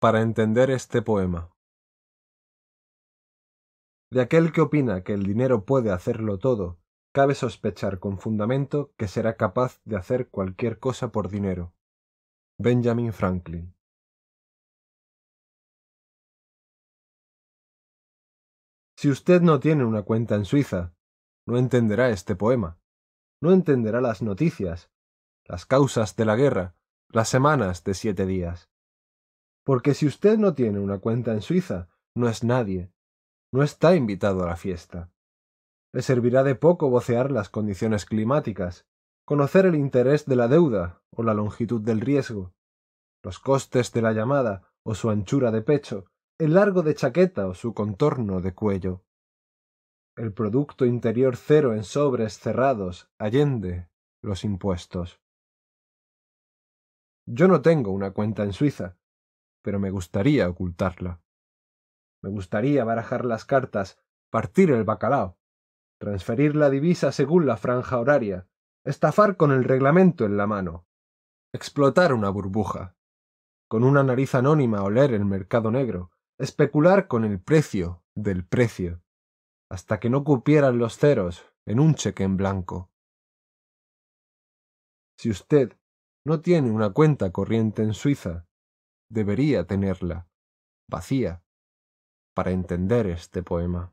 para entender este poema. De aquel que opina que el dinero puede hacerlo todo, cabe sospechar con fundamento que será capaz de hacer cualquier cosa por dinero. Benjamin Franklin Si usted no tiene una cuenta en Suiza, no entenderá este poema, no entenderá las noticias, las causas de la guerra, las semanas de siete días porque si usted no tiene una cuenta en Suiza, no es nadie, no está invitado a la fiesta. Le servirá de poco vocear las condiciones climáticas, conocer el interés de la deuda o la longitud del riesgo, los costes de la llamada o su anchura de pecho, el largo de chaqueta o su contorno de cuello. El Producto Interior cero en sobres cerrados, allende los impuestos. Yo no tengo una cuenta en Suiza, pero me gustaría ocultarla. Me gustaría barajar las cartas, partir el bacalao, transferir la divisa según la franja horaria, estafar con el reglamento en la mano, explotar una burbuja, con una nariz anónima oler el mercado negro, especular con el precio del precio, hasta que no cupieran los ceros en un cheque en blanco. Si usted no tiene una cuenta corriente en Suiza, debería tenerla, vacía, para entender este poema.